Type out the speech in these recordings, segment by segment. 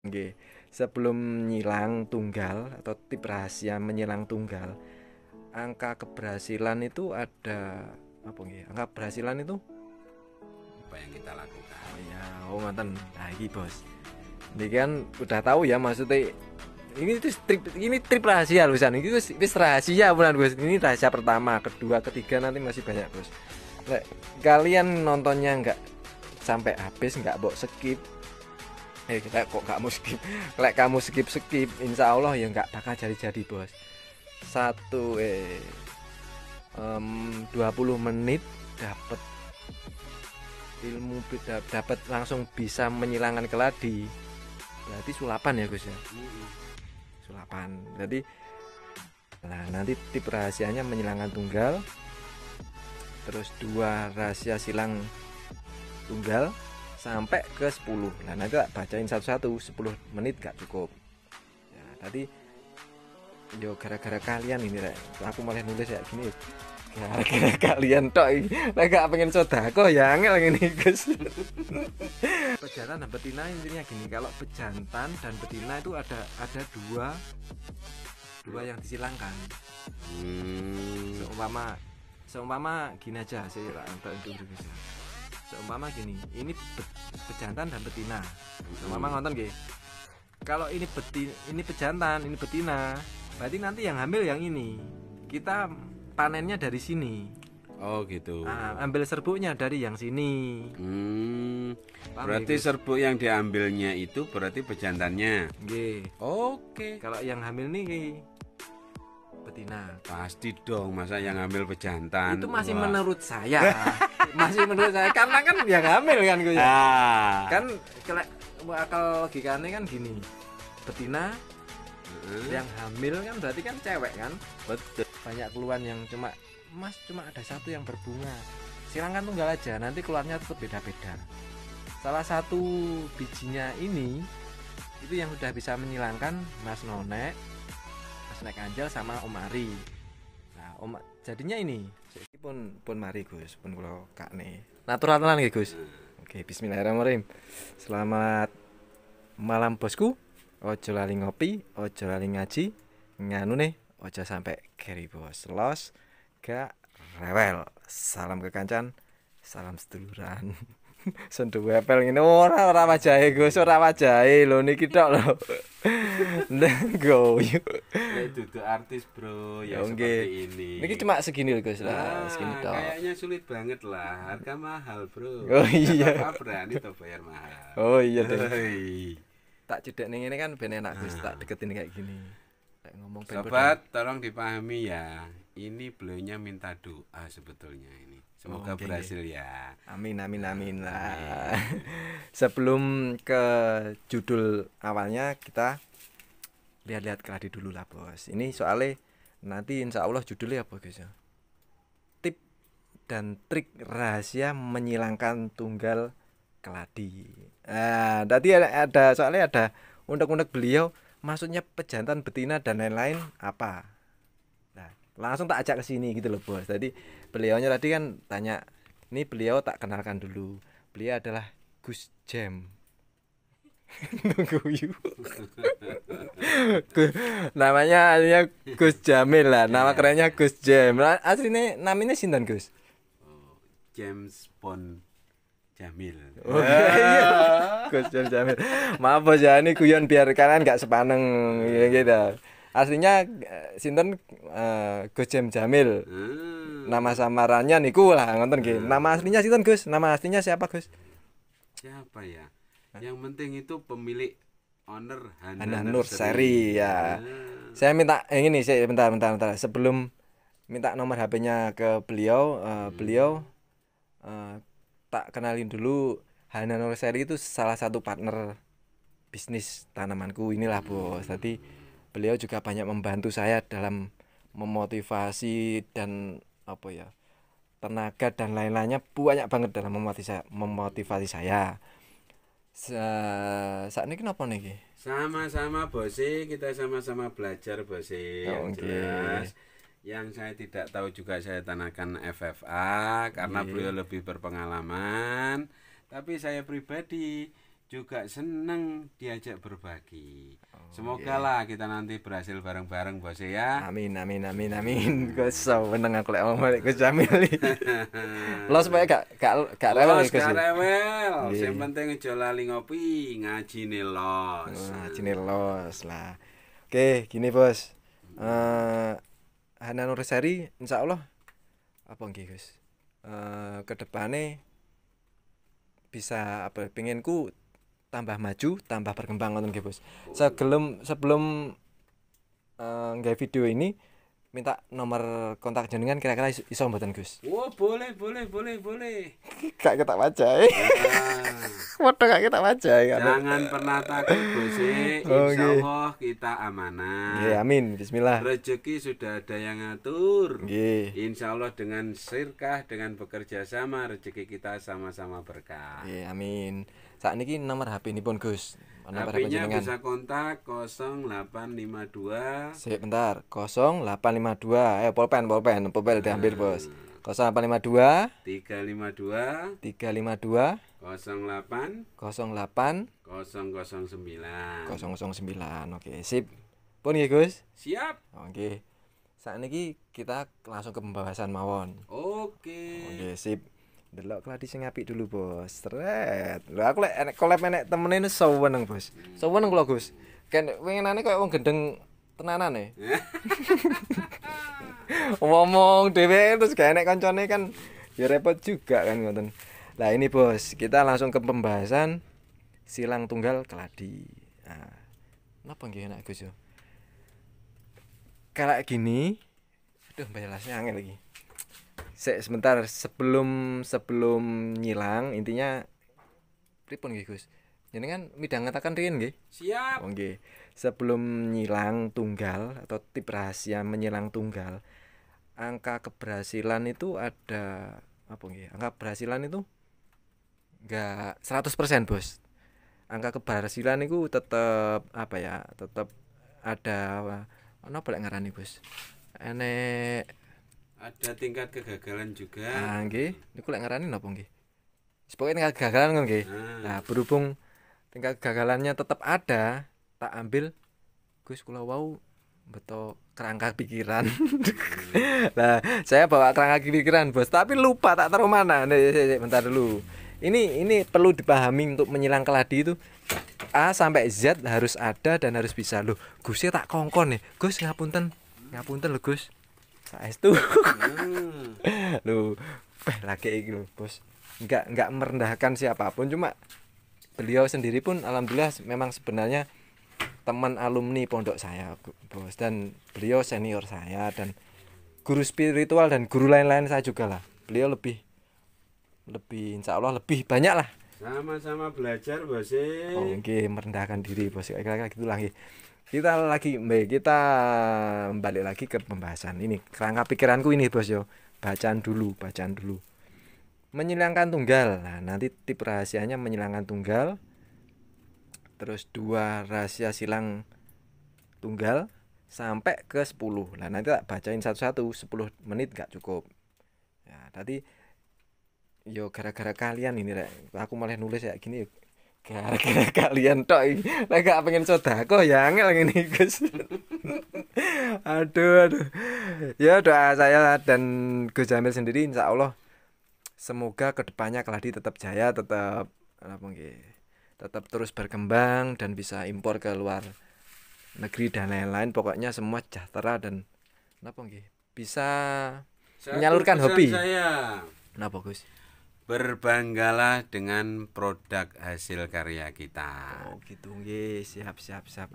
Oke, sebelum nyilang tunggal atau tip rahasia menyilang tunggal, angka keberhasilan itu ada apa nggih? Angka keberhasilan itu apa yang kita lakukan? Ya, oh mantan, lagi nah, bos. Ini kan udah tahu ya maksudnya ini tuh trip ini trip rahasia lusan ini tuh rahasia bulan bos ini rahasia pertama kedua ketiga nanti masih banyak bos kalian nontonnya nggak sampai habis nggak bok skip eh kita kok gak mau skip lek kamu skip skip insya Allah ya nggak bakal jadi jadi bos satu eh um, 20 menit dapat ilmu dapat langsung bisa menyilangkan keladi berarti sulapan ya Gus ya sulapan jadi nah nanti tip rahasianya menyilangkan tunggal terus dua rahasia silang tunggal sampai ke 10 nah nanti tak bacain satu-satu 10 menit gak cukup ya tadi yo gara-gara kalian ini rek aku malah nulis kayak gini gara-gara kalian toh, ini nah, gak pengen sodako ya yang ini guys pejantan dan betina intinya gini kalau pejantan dan betina itu ada ada dua dua yang disilangkan hmm. seumpama seumpama gini aja sih untuk itu seumpama gini ini be bejantan dan betina hmm. seumpama ngonton gini kalau ini betina ini pejantan ini betina berarti nanti yang hamil yang ini kita panennya dari sini oh gitu nah, ambil serbuknya dari yang sini hmm, Paham berarti gitu? serbuk yang diambilnya itu berarti pejantannya oke okay. kalau yang hamil nih betina pasti dong masa yang hamil pejantan itu masih Wah. menurut saya masih menurut saya karena kan ya hamil kan gue ya ah. kan akal logikanya kan gini betina hmm. yang hamil kan berarti kan cewek kan betul banyak keluhan yang cuma mas cuma ada satu yang berbunga silahkan tunggal aja nanti keluarnya tetap beda-beda salah satu bijinya ini itu yang sudah bisa menyilangkan mas nonek mas nek anjel sama om ari nah om jadinya ini pun pun mari Gus, pun kula kakne. Natural tenan nggih Gus. Hmm. Oke, bismillahirrahmanirrahim. Selamat malam bosku. Ojo lali ngopi, ojo lali ngaji. Nganu nih, ojo sampai keri bos los gak rewel. Salam kekancan, salam seduluran. sendu ini ngene ora ora wajahe Gus ora wajahe lho niki tok lho ndang goyo itu duduk artis bro ya, ya seperti ini niki cuma segini lho Gus lah ah, segini tok kayaknya sulit banget lah harga mahal bro oh iya berani tuh bayar mahal oh iya deh tak cedek ning ini kan ben enak Gus tak ah. deketin kayak gini tak ngomong sobat tolong dipahami ya ini beliaunya minta doa sebetulnya ini Semoga okay, berhasil ya. Amin amin nah, amin lah. Sebelum ke judul awalnya kita lihat-lihat keladi dulu lah bos. Ini soalnya nanti insya Allah judulnya apa guys ya? Tip dan trik rahasia menyilangkan tunggal keladi. Nah, tadi ada, ada soalnya ada undek-undek beliau, maksudnya pejantan betina dan lain-lain apa? langsung tak ajak ke sini gitu loh bos tadi beliaunya tadi kan tanya ini beliau tak kenalkan dulu beliau adalah Gus Jam. namanya aslinya Gus Jamil lah nama iya. kerennya Gus Jam. aslinya namanya Sintan Gus oh, James Bond Jamil oh, iya. iya. Gus Jam Jamil maaf bos ya ini guyon biar kalian nggak sepaneng iya. gitu aslinya eh, sinten uh, Gus Jem Jamil hmm. nama samarannya niku lah ngonten nggih hmm. nama aslinya sinten Gus nama aslinya siapa Gus siapa ya Hah? yang penting itu pemilik owner Hana Nur Seri ya hmm. saya minta eh, ini saya bentar bentar bentar sebelum minta nomor HP-nya ke beliau uh, hmm. beliau uh, tak kenalin dulu Hana Nur Seri itu salah satu partner bisnis tanamanku inilah bos tadi beliau juga banyak membantu saya dalam memotivasi dan apa ya tenaga dan lain-lainnya banyak banget dalam memotivasi saya, memotivasi saya. Sa saat ini kenapa nih? Sama-sama bos kita sama-sama belajar bos Oh, ya yang okay. jelas. Yang saya tidak tahu juga saya tanahkan FFA karena yeah. beliau lebih berpengalaman. Tapi saya pribadi juga senang diajak berbagi. Oh, Semoga yeah. lah kita nanti berhasil bareng-bareng bos ya. Amin amin amin amin. Gue menang aku lek omong balik ke Jamil. Los bae gak gak gak rewel Los gak rewel. Iya, Sing iya. penting aja lali ngopi, nih los. nih oh, los lah. Oke, gini bos. Eh uh, Hana Nurisari insyaallah apa nggih Gus? Eh uh, bisa apa pengenku tambah maju tambah berkembang nonton gitu bos sebelum sebelum uh, nggak video ini minta nomor kontak jenengan kira-kira iso mboten Gus. Oh, boleh, boleh, boleh, boleh. Gak kita wajah. Nah. Waduh gak kita wajah. Jangan pernah takut Gus. Ya. Oh, allah kita amanah. ya amin. Bismillah. Rezeki sudah ada yang ngatur. insya allah dengan sirkah, dengan bekerja sama rezeki kita sama-sama berkah. ya amin saat ini nomor HP ini pun Gus nomor HP nya jenengan. bisa kontak 0852 Sip, bentar 0852 eh polpen polpen polpen udah hampir nah. bos 0852 352 352 08 08 009 009 oke sip pun ya Gus siap oke saat ini kita langsung ke pembahasan mawon oke oke sip delok keladi sing apik dulu bos seret lho aku lek enek collab enek temene nang, bos hmm. nang kula Gus kan nane koyo wong gendeng tenanan e. ngomong dhewe terus gak enek koncone kan ya repot juga kan ngoten lah ini bos kita langsung ke pembahasan silang tunggal keladi nah, kenapa nggih enak Gus yo kayak gini aduh lasnya angin lagi Se sebentar sebelum sebelum nyilang intinya pripun nggih Gus? Jenengan ngatakan riyen nggih? Siap. Oh nggih. Sebelum nyilang tunggal atau tip rahasia menyilang tunggal, angka keberhasilan itu ada apa nggih? Angka keberhasilan itu enggak 100% bos angka keberhasilan itu tetap apa ya tetap ada apa apa lek ngarani bos enek ada tingkat kegagalan juga nah nggih niku lek ngarani napa nggih tingkat kegagalan kan nggih ah. nah berhubung tingkat kegagalannya tetap ada tak ambil Gus kula wau beto kerangka pikiran nah saya bawa kerangka pikiran bos tapi lupa tak taruh mana nih bentar dulu ini ini perlu dipahami untuk menyilang keladi itu A sampai Z harus ada dan harus bisa loh Gusnya tak kongkon nih Gus ngapunten ngapunten lu Gus saya hmm. lu eh lagi iki lho bos nggak nggak merendahkan siapapun cuma beliau sendiri pun alhamdulillah memang sebenarnya teman alumni pondok saya bos dan beliau senior saya dan guru spiritual dan guru lain-lain saya juga lah beliau lebih lebih insya Allah lebih banyak lah sama-sama belajar bos eh. oh, merendahkan diri bos kira-kira gitu lagi kita lagi baik kita balik lagi ke pembahasan ini kerangka pikiranku ini bos yo bacaan dulu bacaan dulu menyilangkan tunggal nah nanti tip rahasianya menyilangkan tunggal terus dua rahasia silang tunggal sampai ke 10 nah nanti tak bacain satu-satu 10 menit gak cukup ya tadi yo gara-gara kalian ini rek aku malah nulis kayak gini gara-gara kalian toh iki lek gak pengen sodako ya angel ngene Gus aduh aduh ya doa saya dan Gus Jamil sendiri insya Allah semoga kedepannya Keladi tetap jaya tetap apa tetap terus berkembang dan bisa impor ke luar negeri dan lain-lain pokoknya semua sejahtera dan apa nggih bisa menyalurkan hobi saya. Kenapa Gus? berbanggalah dengan produk hasil karya kita. Oh gitu, nggih, siap siap siap.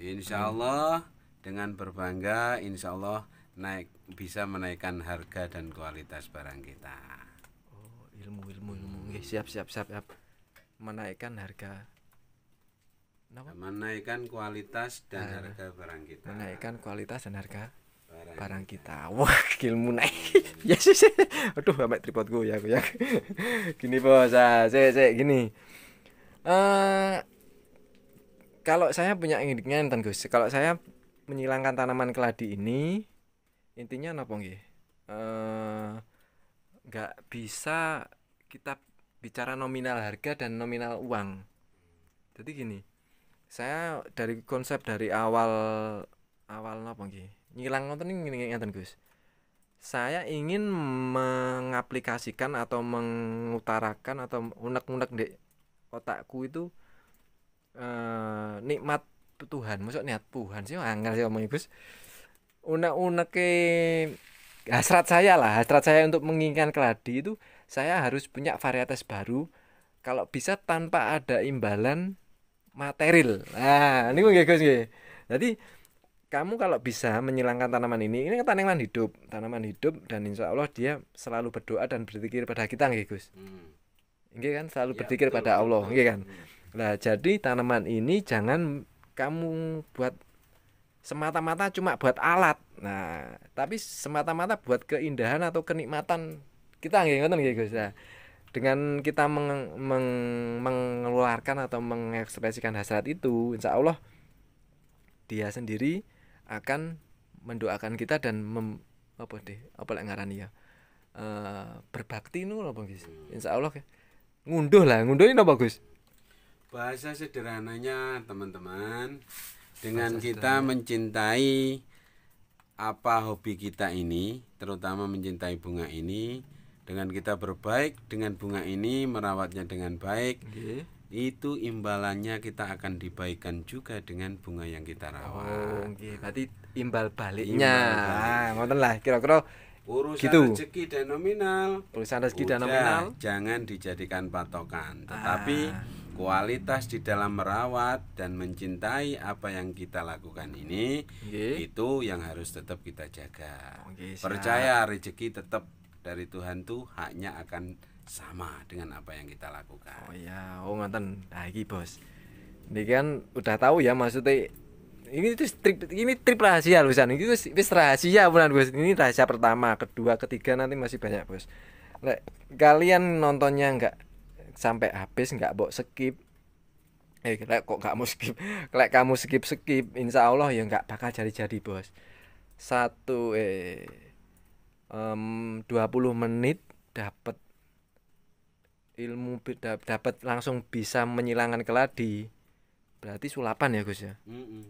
Insya Allah dengan berbangga, insya Allah naik bisa menaikkan harga dan kualitas barang kita. Oh ilmu ilmu ilmu, nggih siap siap siap siap. Menaikkan harga. Menaikkan kualitas dan nah, harga barang kita. Menaikkan kualitas dan harga barang, kita. Wah, ilmu naik. ya sih, sih. Aduh, sampai gue ya aku ya. gini bos, ah, sih, sih, gini. Uh, kalau saya punya ingin tentang Gus, kalau saya menyilangkan tanaman keladi ini, intinya apa nggih? Uh, nggak bisa kita bicara nominal harga dan nominal uang. Jadi gini, saya dari konsep dari awal awal apa nggih? ngilang nonton ini ngilang ngenten Gus saya ingin mengaplikasikan atau mengutarakan atau unek-unek di otakku itu eh, nikmat Tuhan maksud niat Tuhan sih anggar sih omong Gus unek-unek ke hasrat saya lah hasrat saya untuk menginginkan keladi itu saya harus punya varietas baru kalau bisa tanpa ada imbalan material nah ini gue Gus jadi kamu kalau bisa menyilangkan tanaman ini ini kan tanaman hidup tanaman hidup dan insya Allah dia selalu berdoa dan berpikir pada kita nggih Gus hmm. kan selalu ya, berpikir pada betul, Allah nggih kan hmm. jadi tanaman ini jangan kamu buat semata-mata cuma buat alat nah tapi semata-mata buat keindahan atau kenikmatan kita nggih ngoten nggih Gus nah, dengan kita meng, meng, mengeluarkan atau mengekspresikan hasrat itu insya Allah dia sendiri akan mendoakan kita dan mem, apa deh apa lagi ngarani ya uh, berbakti nu apa Gus Insya Allah ngunduh lah ngunduh ini apa Gus bahasa sederhananya teman-teman dengan kita mencintai apa hobi kita ini terutama mencintai bunga ini dengan kita berbaik dengan bunga ini merawatnya dengan baik okay itu imbalannya kita akan dibaikan juga dengan bunga yang kita rawat. Oh, okay. Berarti imbal baliknya. Imbal nah, balik. Nah, kira-kira urusan gitu. rezeki dan nominal. Urusan rezeki Udah, dan nominal jangan dijadikan patokan, ah. tetapi ah. kualitas di dalam merawat dan mencintai apa yang kita lakukan ini okay. itu yang harus tetap kita jaga. Okay, oh, Percaya rezeki tetap dari Tuhan tuh haknya akan sama dengan apa yang kita lakukan. Oh ya, oh ngoten. Nah, iki bos. Ini kan udah tahu ya maksudnya ini tuh trip ini trip rahasia san. Ini tuh rahasia bulan bos. Ini rahasia pertama, kedua, ketiga nanti masih banyak, Bos. Lek kalian nontonnya enggak sampai habis enggak bok skip. Eh, lek kok enggak mau skip. Lek kamu skip-skip, insya Allah ya enggak bakal jadi-jadi, Bos. Satu eh um, puluh menit dapat ilmu dapat langsung bisa menyilangkan keladi berarti sulapan ya Gus ya mm -mm.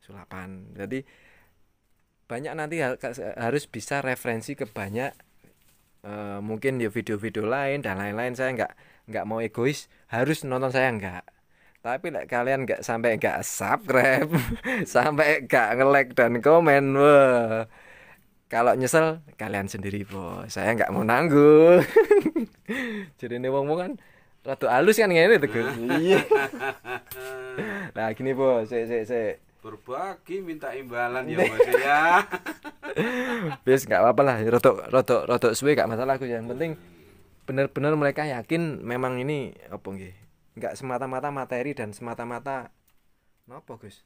sulapan jadi banyak nanti harus bisa referensi ke banyak uh, mungkin ya video-video lain dan lain-lain saya nggak nggak mau egois harus nonton saya nggak tapi like, kalian nggak sampai nggak subscribe sampai nggak nge-like dan komen wah kalau nyesel kalian sendiri bos saya nggak mau nanggung Jadi wong-wong kan rada halus kan ngene to, Gus. Iya. nah, gini, Bos. Sik sik sik. Berbagi minta imbalan ya, Bos ya. Wis enggak apa-apa lah, rotok rotok rotok suwe enggak masalah aku yang penting benar-benar mereka yakin memang ini apa nggih? Enggak semata-mata materi dan semata-mata nopo, Gus?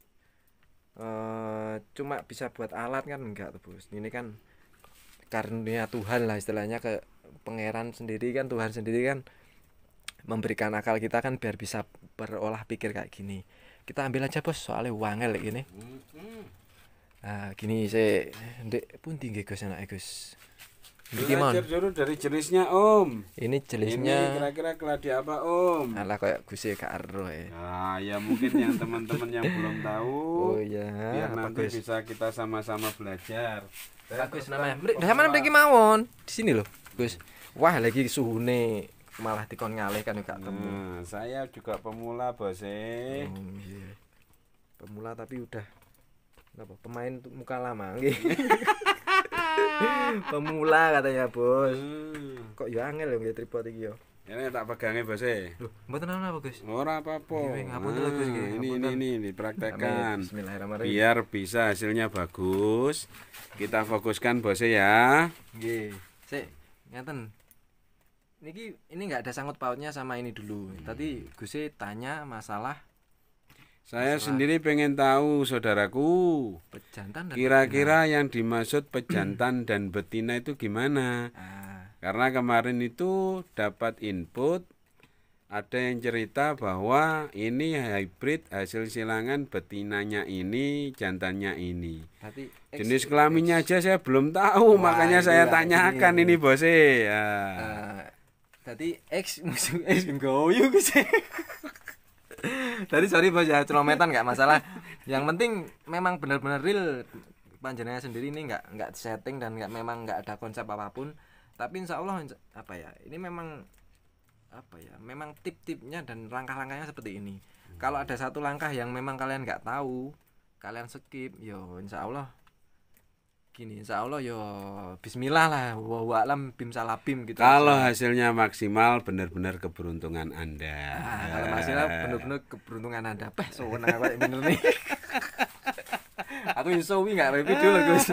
Uh, cuma bisa buat alat kan enggak tuh, Bos. Ini kan karunia Tuhan lah istilahnya ke pangeran sendiri kan Tuhan sendiri kan memberikan akal kita kan biar bisa berolah pikir kayak gini kita ambil aja bos soalnya wangel gini mm-hmm. nah, gini saya dek pun tinggi gus anak gus Belajar dulu dari jenisnya Om. Ini jenisnya. Ini kira-kira keladi apa Om? Alah kayak Gusi gak Arro. ya. Eh. Nah, ya mungkin yang teman-teman yang belum tahu. Oh iya. Biar apa nanti Gus? bisa kita sama-sama belajar. Bagus namanya. dari mana lagi mawon? Di sini loh, Gus. Wah, lagi suhu nih malah dikon ngalih kan gak temu. Nah, saya juga pemula, Bos. Eh. Hmm, iya. Pemula tapi udah apa pemain muka lama gitu Pemula katanya, Bos. Hmm. Kok ya angel ya tripod iki yo. Ini ya, tak pegangnya bos eh. Loh, mboten ana apa, Gus? Ora apa-apa. Iya, nah, ini, ini, ini, nah, ini, praktekkan. Biar bisa hasilnya bagus. Kita fokuskan bos eh, ya. Nggih. Sik, ngeten. Niki ini nggak ada sangkut pautnya sama ini dulu. Hmm. Tadi Gus eh tanya masalah saya Masalah. sendiri pengen tahu, saudaraku. Kira-kira yang dimaksud pejantan dan betina itu gimana? Ah. Karena kemarin itu dapat input ada yang cerita bahwa ini hybrid hasil silangan betinanya ini, jantannya ini. Tapi jenis kelaminnya aja saya belum tahu, Wah, makanya saya tanyakan ini, ini bos ya. Uh, tadi X musuh X goyu sih. Tadi sorry bos ya celometan nggak masalah. Yang penting memang benar-benar real panjenengan sendiri ini nggak nggak setting dan nggak memang nggak ada konsep apapun. Tapi insya Allah apa ya ini memang apa ya memang tip-tipnya dan langkah-langkahnya seperti ini. Hmm. Kalau ada satu langkah yang memang kalian nggak tahu, kalian skip, yo insya Allah gini insya Allah yo ya Bismillah lah wa alam bim salabim gitu kalau hasilnya maksimal benar-benar keberuntungan anda ah, kalau hasilnya benar-benar keberuntungan anda peh so nang aku bener nih aku yusowi nggak review dulu guys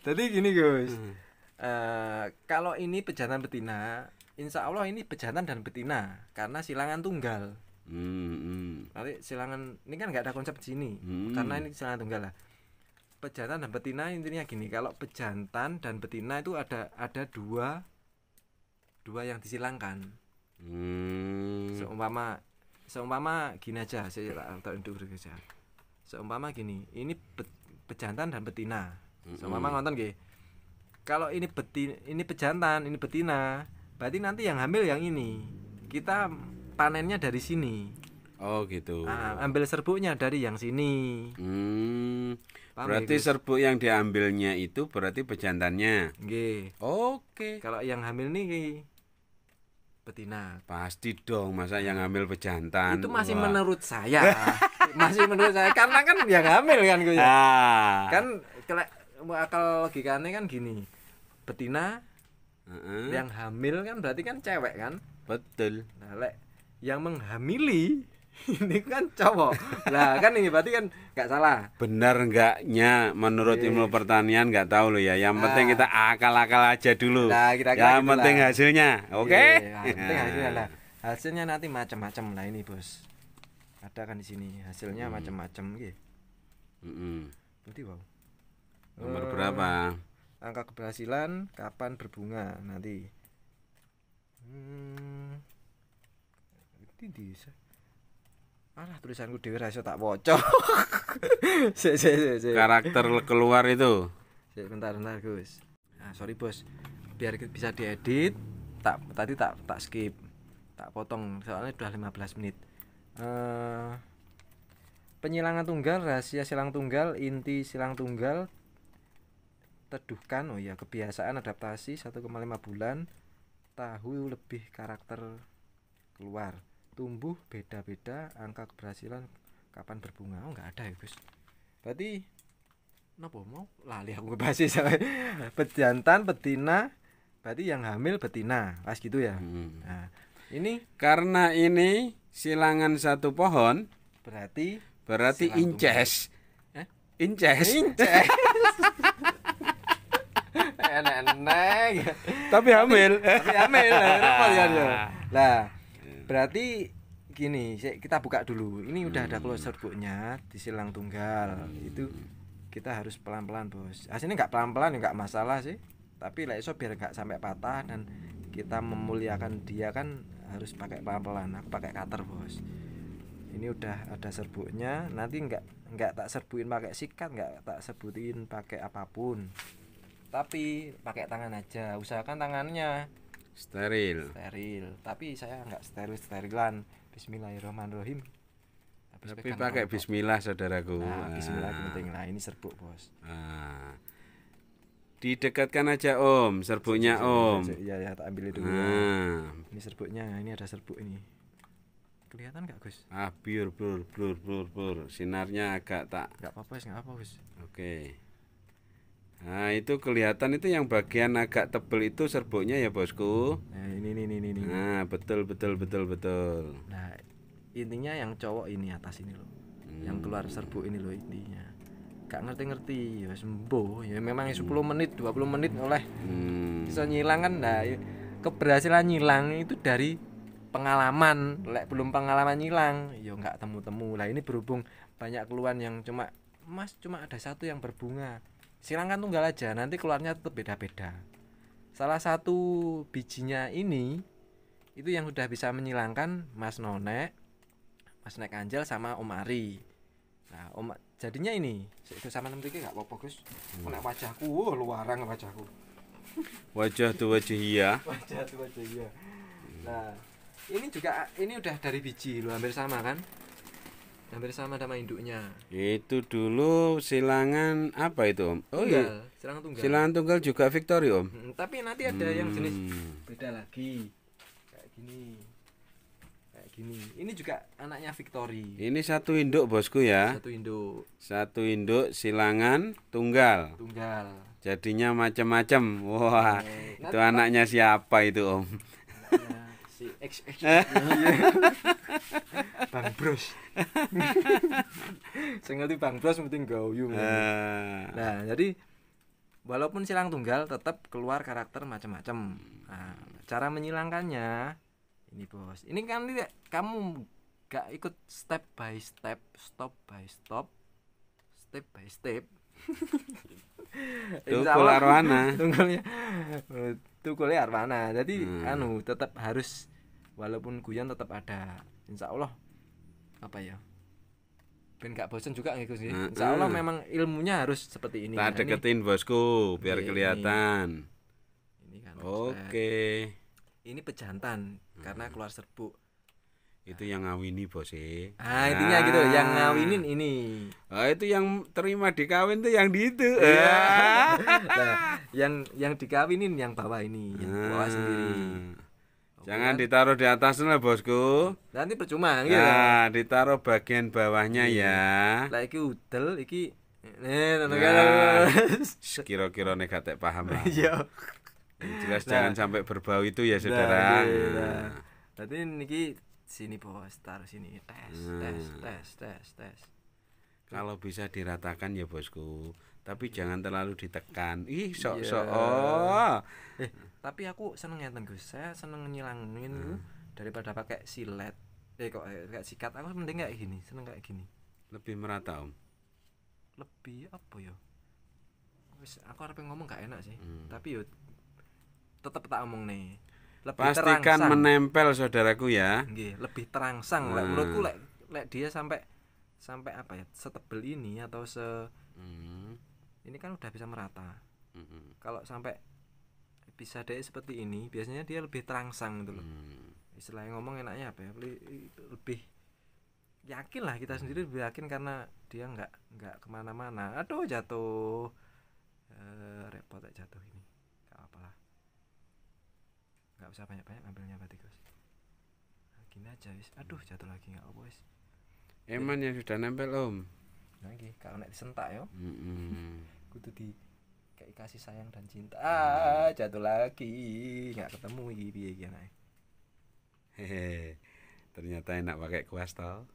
tadi gini guys hmm. uh, kalau ini pejantan betina insya Allah ini pejantan dan betina karena silangan tunggal hmm, hmm. nanti silangan ini kan nggak ada konsep sini hmm. karena ini silangan tunggal lah pejantan dan betina intinya gini kalau pejantan dan betina itu ada ada dua dua yang disilangkan hmm. seumpama seumpama gini aja saya atau untuk aja seumpama gini ini pe, pejantan dan betina seumpama nonton gini kalau ini betina ini pejantan ini betina berarti nanti yang hamil yang ini kita panennya dari sini Oh gitu. Nah, ambil serbuknya dari yang sini. Hmm. Paham ya, berarti ya, serbuk yang diambilnya itu berarti pejantannya, Oke. Okay. Kalau yang hamil nih betina. Pasti dong, masa yang hamil pejantan Itu masih Wah. menurut saya. masih menurut saya karena kan yang hamil kan gue. Ah. Kan akal logikanya kan gini. Betina uh -uh. yang hamil kan berarti kan cewek kan? Betul. Nah, yang menghamili ini kan cowok lah kan ini berarti kan nggak salah benar enggaknya menurut iya. ilmu pertanian nggak tahu lo ya yang nah. penting ah. kita akal-akal aja dulu nah, kira -kira yang gitu penting lah. hasilnya iya, oke okay? Iya, yeah, yeah, penting hasilnya lah hasilnya nanti macam-macam lah ini bos ada kan di sini hasilnya hmm. macam-macam gitu mm -hmm. berarti wow nomor uh, berapa angka keberhasilan kapan berbunga nanti hmm, itu bisa Alah tulisanku dhewe ra iso tak bocok. sik sik sik sik. Karakter keluar itu. Sik bentar bentar Gus. Nah, sorry Bos. Biar bisa diedit, tak tadi tak tak skip. Tak potong soalnya udah 15 menit. Uh, penyilangan tunggal, rahasia silang tunggal, inti silang tunggal teduhkan oh ya kebiasaan adaptasi 1,5 bulan tahu lebih karakter keluar tumbuh beda-beda angka keberhasilan kapan berbunga oh nggak ada ya Gus berarti napa mau lali aku ngebahas pejantan betina berarti yang hamil betina pas gitu ya hmm. nah, ini karena ini silangan satu pohon berarti berarti inces eh? inces enak-enak tapi hamil tapi, hamil ya, ah. lah berarti gini kita buka dulu ini udah hmm. ada closer booknya di silang tunggal hmm. itu kita harus pelan pelan bos hasilnya nggak pelan pelan nggak masalah sih tapi lah esok biar nggak sampai patah dan kita memuliakan dia kan harus pakai pelan pelan aku pakai cutter bos ini udah ada serbuknya nanti nggak nggak tak serbuin pakai sikat nggak tak serbutin pakai apapun tapi pakai tangan aja usahakan tangannya steril steril tapi saya nggak steril sterilan Bismillahirrahmanirrahim Habis tapi pakai Bismillah saudaraku nah, ah. Bismillah penting nah ini serbuk bos ah. didekatkan aja om serbuknya om ya ya tak ambil dulu ah. ini serbuknya ini ada serbuk ini kelihatan nggak Gus? Ah, blur blur blur blur blur. Sinarnya agak tak. Nggak apa-apa, nggak apa, Gus. Oke. Okay. Nah, itu kelihatan itu yang bagian agak tebel itu serbuknya ya, Bosku. Nah, ini ini ini ini. Nah, betul betul betul betul. Nah, intinya yang cowok ini atas ini loh. Hmm. Yang keluar serbuk ini loh intinya. Gak ngerti-ngerti ya sembuh ya memang hmm. menit 20 menit oleh hmm. bisa nyilang kan nah ya keberhasilan nyilang itu dari pengalaman lek belum pengalaman nyilang ya nggak temu-temu lah ini berhubung banyak keluhan yang cuma mas cuma ada satu yang berbunga silangkan tunggal aja nanti keluarnya tetap beda-beda salah satu bijinya ini itu yang sudah bisa menyilangkan Mas Nonek Mas Nek Anjel sama Om Ari nah Om jadinya ini itu sama enam tiga nggak apa-apa Gus hmm. wajahku wah luarang wajahku wajah tuh wajah iya wajah tuh wajah iya nah ini juga ini udah dari biji lu ambil sama kan hampir sama sama induknya itu dulu silangan apa itu om oh iya. tunggal, iya silangan tunggal silangan tunggal juga victory om hmm, tapi nanti ada hmm. yang jenis hmm. beda lagi kayak gini kayak gini ini juga anaknya victory ini satu induk bosku ya satu induk satu induk silangan tunggal tunggal jadinya macam-macam wah nanti itu anaknya siapa itu om si X eh. Bang Bros sing ngerti Bang Bros penting gayu eh. nah jadi walaupun silang tunggal tetap keluar karakter macam-macam nah, cara menyilangkannya ini bos ini kan tidak kamu gak ikut step by step stop by stop step by step Insya Allah tunggalnya tuh kuliah mana jadi hmm. anu tetap harus walaupun guyon tetap ada insya Allah apa ya ben gak bosen juga gitu sih hmm. insya Allah memang ilmunya harus seperti ini tak nah, deketin ini. bosku biar iya, ini, kelihatan ini kan oke okay. ini pejantan hmm. karena keluar serbuk itu yang ngawini bos eh. ah intinya ah. gitu yang ngawinin ini ah, itu yang terima dikawin tuh yang di itu ya. nah, yang yang dikawinin yang bawah ini yang ah. bawah sendiri Jangan Oke. Kan? ditaruh di atas lah bosku. Nanti percuma gitu. Nah, ditaruh bagian bawahnya iya. ya. lagi iki udel iki eh, eh nah, kan? kira-kira negatif paham lah. Iya. Jelas nah, jangan sampai berbau itu ya nah, saudara. Iya, iya, nah, nah. Berarti niki sini bos taruh sini tes hmm. tes tes tes tes kalau bisa diratakan ya bosku tapi hmm. jangan terlalu ditekan ih sok iya. sok oh eh tapi aku seneng ngeten ya, Gus saya seneng nyilangin hmm. daripada pakai silet eh kok eh, kayak sikat aku mending kayak gini seneng kayak gini lebih merata om lebih apa yo ya? aku harap ngomong gak enak sih hmm. tapi yo tetap tak omong nih lebih Pastikan terangsang. menempel saudaraku ya. Nggih, lebih terangsang. Hmm. Lek nah. menurutku lek lek dia sampai sampai apa ya? setebel ini atau se hmm. Ini kan udah bisa merata. Hmm. Kalau sampai bisa deh seperti ini, biasanya dia lebih terangsang gitu loh. Hmm. Istilahnya ngomong enaknya apa ya? Lebih yakin lah kita hmm. sendiri lebih yakin karena dia nggak nggak kemana-mana aduh jatuh e, repot ya jatuh ini nggak usah banyak-banyak ambilnya guys nah, gini aja wis aduh hmm. jatuh lagi nggak apa wis yang sudah nempel om lagi nah, kalau naik disentak yo mm -hmm. kudu di kayak kasih sayang dan cinta ah, jatuh lagi nggak ketemu iki piye iki hehe ternyata enak pakai kuas tau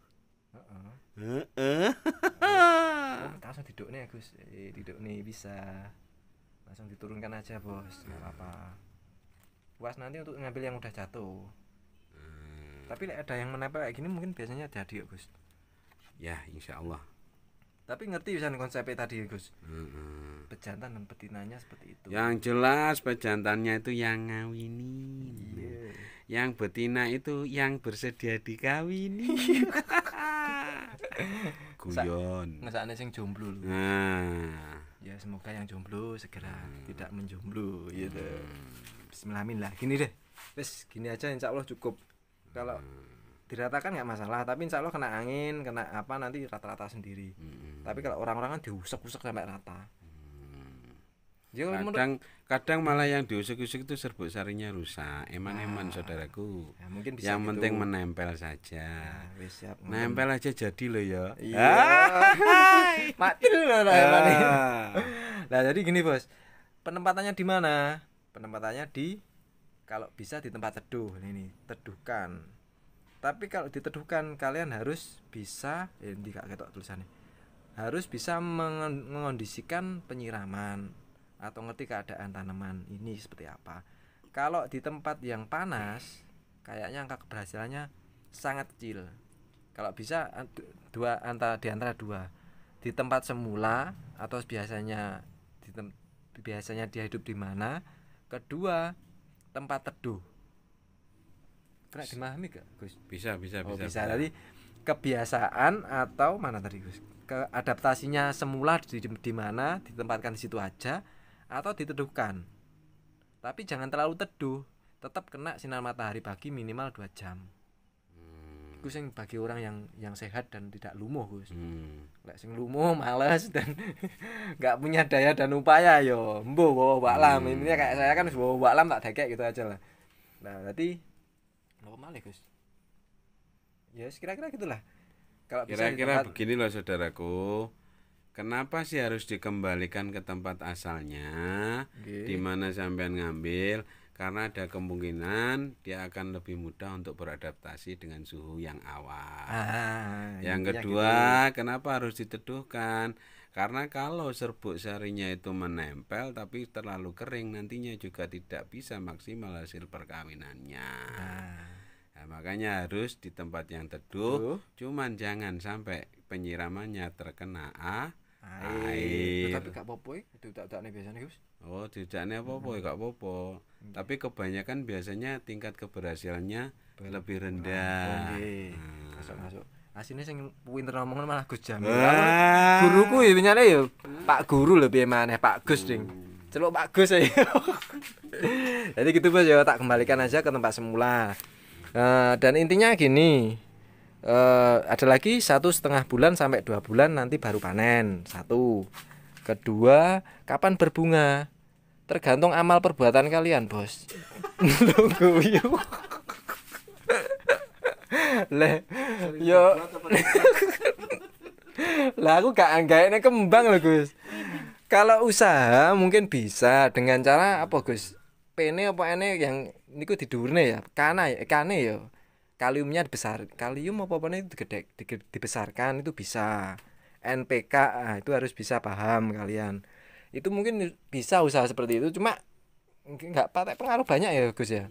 Heeh. Heeh. Oh, langsung tidur nih ya, Agus. Eh, duduk nih bisa. Langsung diturunkan aja, Bos. Enggak apa-apa puas nanti untuk ngambil yang udah jatuh hmm. tapi ada yang menempel kayak gini mungkin biasanya jadi Gus ya insya Allah tapi ngerti bisa konsepnya tadi Gus hmm. pejantan dan betinanya seperti itu yang jelas pejantannya itu yang ngawini yeah. yang betina itu yang bersedia dikawini iya. guyon ngesane yang jomblo nah ya semoga yang jomblo segera hmm. tidak menjomblo gitu hmm. Bismillahirrahmanirrahim lah gini deh terus gini aja insya Allah cukup kalau hmm. diratakan nggak masalah tapi insya Allah kena angin kena apa nanti rata-rata sendiri hmm. tapi kalau orang-orang kan diusek-usek sampai rata Ya, kadang menurut, kadang malah yang diusik-usik itu serbuk sarinya rusak. Eman-eman ah. saudaraku. Ya, mungkin bisa yang gitu. penting menempel saja. Nah, ya, siap, nempel aja jadi lo ya. Iya. Ah. Mati lo ah. lah Nah, jadi gini, Bos. Penempatannya di mana? penempatannya di kalau bisa di tempat teduh ini teduhkan tapi kalau diteduhkan kalian harus bisa eh, ini kak ketok tulisannya harus bisa mengondisikan penyiraman atau ngerti keadaan tanaman ini seperti apa kalau di tempat yang panas kayaknya angka keberhasilannya sangat kecil kalau bisa dua antara di antara dua di tempat semula atau biasanya di tem, biasanya dia hidup di mana Kedua, tempat teduh. Kena dimahami gak, Gus? Bisa, bisa, oh, bisa. bisa. kebiasaan atau mana tadi, Gus? Ke adaptasinya semula di, di mana ditempatkan di situ aja atau diteduhkan. Tapi jangan terlalu teduh, tetap kena sinar matahari pagi minimal 2 jam ku sing bagi orang yang yang sehat dan tidak lumuh Gus. Hmm. Lek sing lumuh males dan nggak punya daya dan upaya yo mbo bawa baklam. Hmm. Ini kayak saya kan bawa baklam tak dekek gitu aja lah. Nah, berarti mau kemana ya, Gus. Ya, yes, kira-kira gitulah. Kalau kira-kira begini loh saudaraku. Kenapa sih harus dikembalikan ke tempat asalnya? Okay. Di mana sampean ngambil? karena ada kemungkinan dia akan lebih mudah untuk beradaptasi dengan suhu yang awal. Ah, iya, yang iya kedua, gitu. kenapa harus diteduhkan? Karena kalau serbuk sarinya itu menempel tapi terlalu kering nantinya juga tidak bisa maksimal hasil perkawinannya. Ah. Nah, makanya harus di tempat yang teduh, uh. cuman jangan sampai penyiramannya terkena ah, air. Tapi gak apa-apa ya, diudak-udakne biasanya, Gus. Oh, diudakne apa-apa ya gak apa-apa. Hmm. Tapi kebanyakan biasanya tingkat keberhasilannya Ber lebih rendah. Oh, nah. Masuk-masuk. Asine sing pinter ngomong malah Gus Jamil. Guruku ya nyane ya Pak Guru lebih piye Pak Gus ding. Hmm. Celuk Pak Gus ayo. Ya. Jadi gitu Bos ya tak kembalikan aja ke tempat semula. Uh, dan intinya gini, eh, ada lagi satu setengah bulan sampai dua bulan nanti baru panen satu kedua kapan berbunga tergantung amal perbuatan kalian bos tunggu yuk le yo lah aku gak anggainnya kembang loh Gus kalau usaha mungkin bisa dengan cara apa Gus pene apa ene yang niku didurne ya kana ya eh, kane ya kaliumnya besar kalium apa apa itu gede dibesarkan itu bisa NPK nah, itu harus bisa paham kalian itu mungkin bisa usaha seperti itu cuma nggak pakai pengaruh banyak ya Gus ya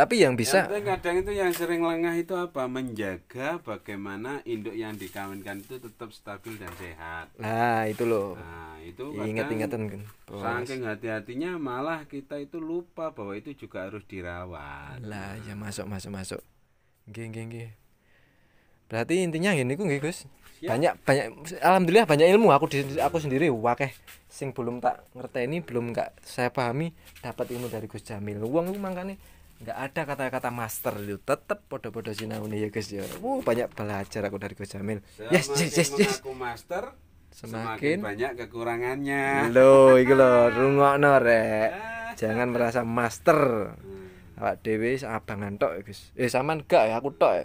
tapi yang bisa yang kadang itu yang sering lengah itu apa? Menjaga bagaimana induk yang dikawinkan itu tetap stabil dan sehat. Nah, itu loh. Nah, itu ingat-ingatan kan Saking hati-hatinya malah kita itu lupa bahwa itu juga harus dirawat. Lah, ya masuk masuk masuk. geng geng geng Berarti intinya gini Gus. Ya. Banyak banyak alhamdulillah banyak ilmu aku di, aku sendiri wakeh sing belum tak ngerti ini belum nggak saya pahami dapat ilmu dari Gus Jamil. uang itu mangkane nggak ada kata-kata master lu tetep podo-podo sinauni ya guys ya wow, banyak belajar aku dari Gus Jamil yes yes yes yes aku master semakin, semakin banyak kekurangannya lo iku lo rungokno nore jangan merasa master hmm. dewi abang antok ya, guys eh saman gak ya aku tok ya.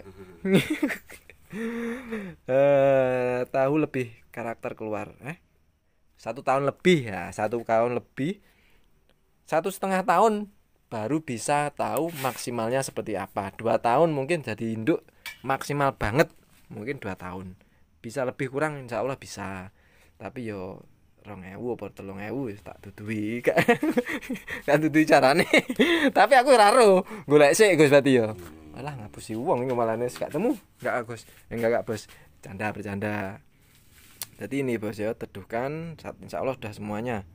uh, tahu lebih karakter keluar eh satu tahun lebih ya satu tahun lebih satu setengah tahun baru bisa tahu maksimalnya seperti apa dua tahun mungkin jadi induk maksimal banget mungkin dua tahun bisa lebih kurang insya Allah bisa tapi yo rong ewu apa telung ewu tak kan tak dudui carane tapi aku raro golek sih Gus berarti yo alah ngapusi uang ini malah nih gak temu gak agus enggak gak bos canda bercanda jadi ini bos ya teduhkan saat insya Allah sudah semuanya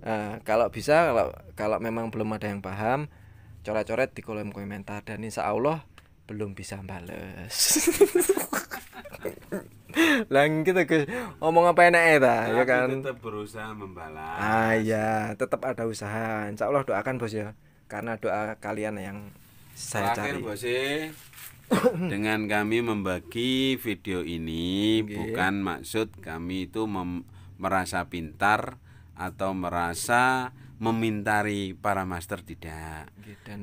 Nah, kalau bisa kalau kalau memang belum ada yang paham, coret-coret di kolom komentar dan insya Allah belum bisa bales. Lang kita ke ngomong apa enak ya ta, ya kan? Tetap berusaha membalas. Ah ya tetap ada usaha. Insya Allah doakan bos ya, karena doa kalian yang saya Terakhir, cari. Bos, ya. dengan kami membagi video ini okay. bukan maksud kami itu mem- merasa pintar atau merasa memintari para master tidak.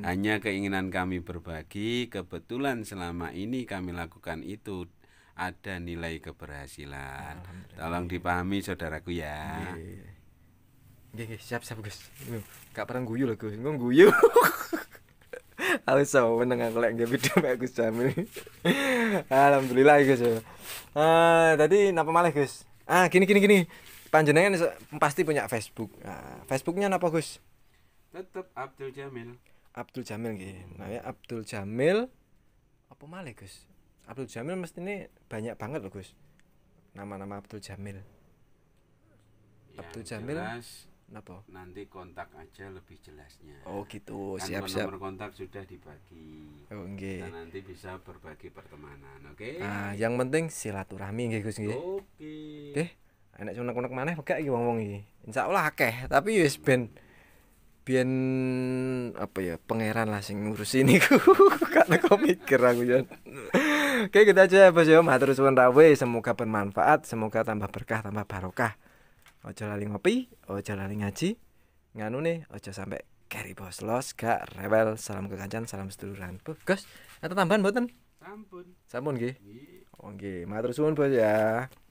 Hanya keinginan kami berbagi, kebetulan selama ini kami lakukan itu ada nilai keberhasilan. Tolong dipahami saudaraku ya. siap-siap Gus. Gak pernah guyu lho Gus. gue guyu. Aku mau menengah aku lek video Mbak Gus Jamil. Alhamdulillah Gus. Ah, tadi napa malah Gus? Ah, gini gini gini panjenengan pasti punya Facebook. Nah, Facebooknya apa Gus? Tetap Abdul Jamil. Abdul Jamil gitu. Nah, ya Abdul Jamil apa malah Gus? Abdul Jamil mesti ini banyak banget loh Gus. Nama-nama Abdul Jamil. Yang Abdul Jamil. Jelas, Napa? Nanti kontak aja lebih jelasnya. Oh gitu, siap kan siap. Nomor kontak sudah dibagi. Oh nggih. nanti bisa berbagi pertemanan, oke? Okay? Ah, yang penting silaturahmi nggih Gus nggih. Oke. Okay enak cuma unek maneh pegak iki wong-wong iki insyaallah akeh tapi ya wis ben biyen apa ya pangeran lah sing ngurusi niku karena kok mikir aku ya oke kita gitu aja ya bos ya matur suwun rawe semoga bermanfaat semoga tambah berkah tambah barokah ojo lali ngopi ojo lali ngaji nganu nih ojo sampai Gary bos los gak rewel salam kekancan salam seduluran bos ada tambahan boten sampun sampun gih. oke oh, matur suwun bos ya